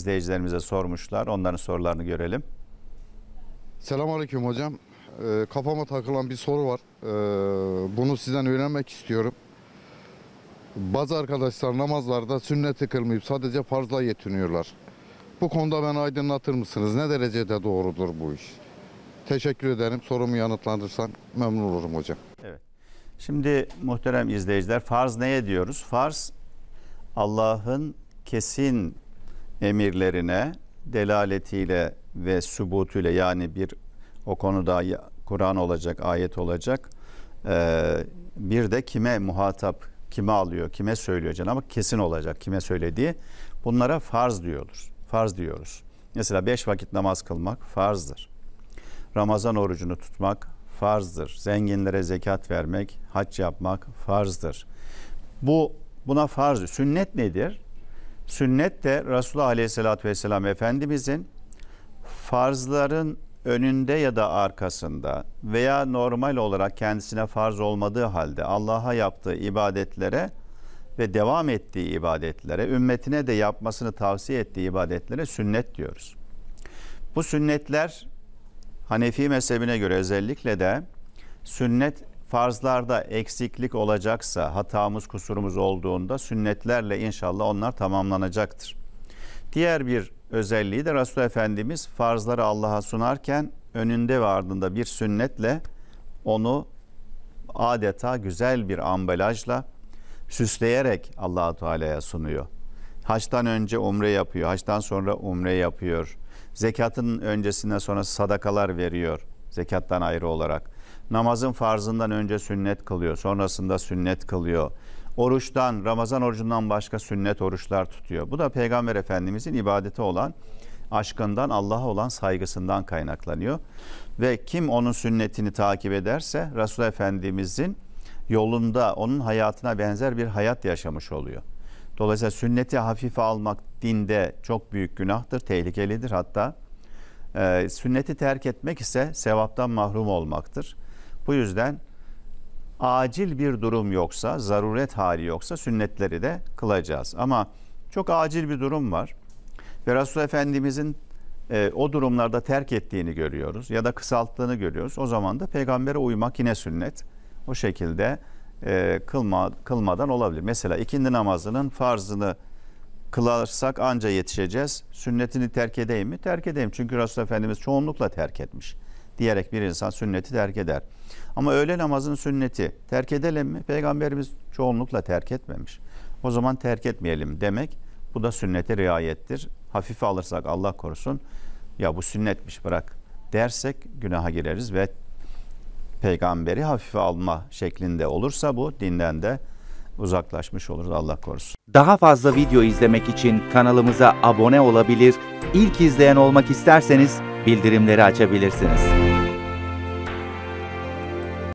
izleyicilerimize sormuşlar. Onların sorularını görelim. Selamünaleyküm hocam. E, kafama takılan bir soru var. E, bunu sizden öğrenmek istiyorum. Bazı arkadaşlar namazlarda sünneti kılmayıp sadece farzla yetiniyorlar. Bu konuda beni aydınlatır mısınız? Ne derecede doğrudur bu iş? Teşekkür ederim. Sorumu yanıtlandırsan memnun olurum hocam. Evet. Şimdi muhterem izleyiciler farz neye diyoruz? Farz Allah'ın kesin emirlerine delaletiyle ve subutuyla yani bir o konuda Kur'an olacak, ayet olacak. E, bir de kime muhatap, kime alıyor, kime söylüyor Cenab-ı kesin olacak kime söylediği. Bunlara farz diyoruz. Farz diyoruz. Mesela beş vakit namaz kılmak farzdır. Ramazan orucunu tutmak farzdır. Zenginlere zekat vermek, hac yapmak farzdır. Bu buna farz. Sünnet nedir? Sünnet de Resulullah Aleyhisselatü Vesselam Efendimizin farzların önünde ya da arkasında veya normal olarak kendisine farz olmadığı halde Allah'a yaptığı ibadetlere ve devam ettiği ibadetlere, ümmetine de yapmasını tavsiye ettiği ibadetlere sünnet diyoruz. Bu sünnetler Hanefi mezhebine göre özellikle de sünnet farzlarda eksiklik olacaksa, hatamız, kusurumuz olduğunda sünnetlerle inşallah onlar tamamlanacaktır. Diğer bir özelliği de Resul Efendimiz farzları Allah'a sunarken önünde ve ardında bir sünnetle onu adeta güzel bir ambalajla süsleyerek Allahu Teala'ya sunuyor. Haçtan önce umre yapıyor, haçtan sonra umre yapıyor. Zekatın öncesine sonra sadakalar veriyor zekattan ayrı olarak namazın farzından önce sünnet kılıyor, sonrasında sünnet kılıyor. Oruçtan, Ramazan orucundan başka sünnet oruçlar tutuyor. Bu da Peygamber Efendimizin ibadete olan aşkından, Allah'a olan saygısından kaynaklanıyor. Ve kim onun sünnetini takip ederse Resul Efendimizin yolunda onun hayatına benzer bir hayat yaşamış oluyor. Dolayısıyla sünneti hafife almak dinde çok büyük günahtır, tehlikelidir hatta. E, sünneti terk etmek ise sevaptan mahrum olmaktır. Bu yüzden acil bir durum yoksa, zaruret hali yoksa sünnetleri de kılacağız. Ama çok acil bir durum var ve Resul Efendimizin e, o durumlarda terk ettiğini görüyoruz ya da kısalttığını görüyoruz. O zaman da peygambere uymak yine sünnet. O şekilde e, kılma, kılmadan olabilir. Mesela ikindi namazının farzını kılarsak anca yetişeceğiz. Sünnetini terk edeyim mi? Terk edeyim. Çünkü Resul Efendimiz çoğunlukla terk etmiş diyerek bir insan sünneti terk eder. Ama öğle namazın sünneti terk edelim mi? Peygamberimiz çoğunlukla terk etmemiş. O zaman terk etmeyelim demek bu da sünnete riayettir. Hafife alırsak Allah korusun ya bu sünnetmiş bırak dersek günaha gireriz ve peygamberi hafife alma şeklinde olursa bu dinden de uzaklaşmış oluruz Allah korusun. Daha fazla video izlemek için kanalımıza abone olabilir, ilk izleyen olmak isterseniz bildirimleri açabilirsiniz.